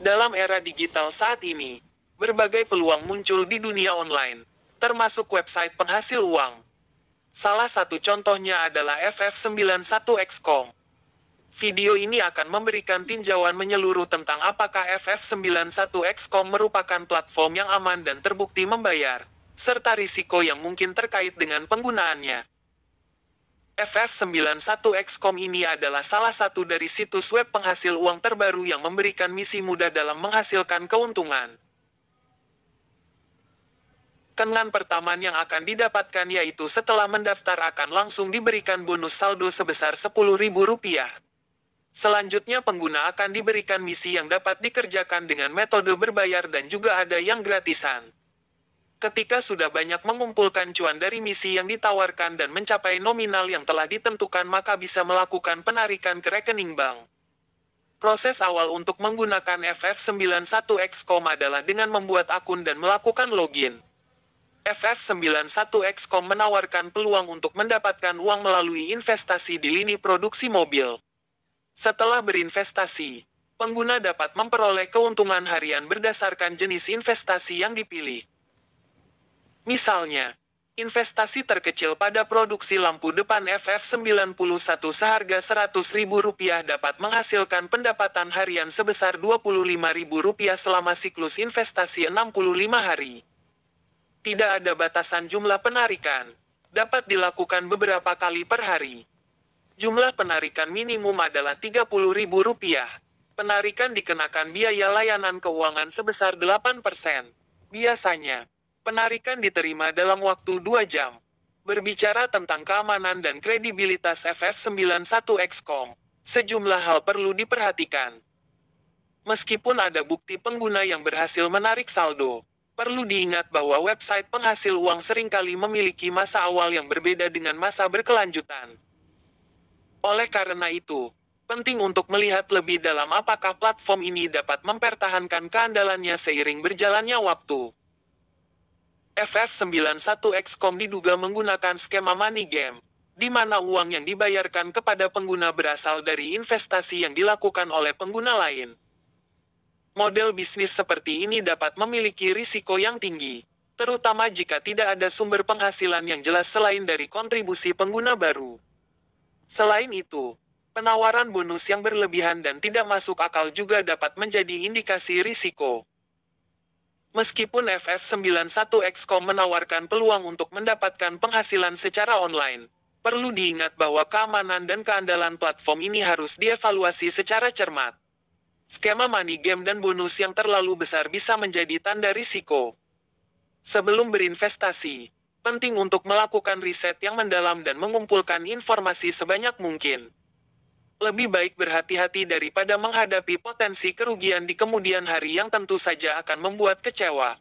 Dalam era digital saat ini, berbagai peluang muncul di dunia online, termasuk website penghasil uang. Salah satu contohnya adalah FF91XCOM. Video ini akan memberikan tinjauan menyeluruh tentang apakah FF91XCOM merupakan platform yang aman dan terbukti membayar, serta risiko yang mungkin terkait dengan penggunaannya. FF91 XCOM ini adalah salah satu dari situs web penghasil uang terbaru yang memberikan misi mudah dalam menghasilkan keuntungan. Kengan pertama yang akan didapatkan yaitu setelah mendaftar akan langsung diberikan bonus saldo sebesar Rp10.000. Selanjutnya pengguna akan diberikan misi yang dapat dikerjakan dengan metode berbayar dan juga ada yang gratisan ketika sudah banyak mengumpulkan cuan dari misi yang ditawarkan dan mencapai nominal yang telah ditentukan maka bisa melakukan penarikan ke rekening bank. Proses awal untuk menggunakan FF91XCOM adalah dengan membuat akun dan melakukan login. FF91XCOM menawarkan peluang untuk mendapatkan uang melalui investasi di lini produksi mobil. Setelah berinvestasi, pengguna dapat memperoleh keuntungan harian berdasarkan jenis investasi yang dipilih. Misalnya, investasi terkecil pada produksi lampu depan FF91 seharga Rp100.000 dapat menghasilkan pendapatan harian sebesar Rp25.000 selama siklus investasi 65 hari. Tidak ada batasan jumlah penarikan. Dapat dilakukan beberapa kali per hari. Jumlah penarikan minimum adalah Rp30.000. Penarikan dikenakan biaya layanan keuangan sebesar 8%. Biasanya, Penarikan diterima dalam waktu 2 jam. Berbicara tentang keamanan dan kredibilitas FF91XCOM, sejumlah hal perlu diperhatikan. Meskipun ada bukti pengguna yang berhasil menarik saldo, perlu diingat bahwa website penghasil uang seringkali memiliki masa awal yang berbeda dengan masa berkelanjutan. Oleh karena itu, penting untuk melihat lebih dalam apakah platform ini dapat mempertahankan keandalannya seiring berjalannya waktu. FF91XCOM diduga menggunakan skema money game, di mana uang yang dibayarkan kepada pengguna berasal dari investasi yang dilakukan oleh pengguna lain. Model bisnis seperti ini dapat memiliki risiko yang tinggi, terutama jika tidak ada sumber penghasilan yang jelas selain dari kontribusi pengguna baru. Selain itu, penawaran bonus yang berlebihan dan tidak masuk akal juga dapat menjadi indikasi risiko. Meskipun FF91X.com menawarkan peluang untuk mendapatkan penghasilan secara online, perlu diingat bahwa keamanan dan keandalan platform ini harus dievaluasi secara cermat. Skema money game dan bonus yang terlalu besar bisa menjadi tanda risiko. Sebelum berinvestasi, penting untuk melakukan riset yang mendalam dan mengumpulkan informasi sebanyak mungkin lebih baik berhati-hati daripada menghadapi potensi kerugian di kemudian hari yang tentu saja akan membuat kecewa.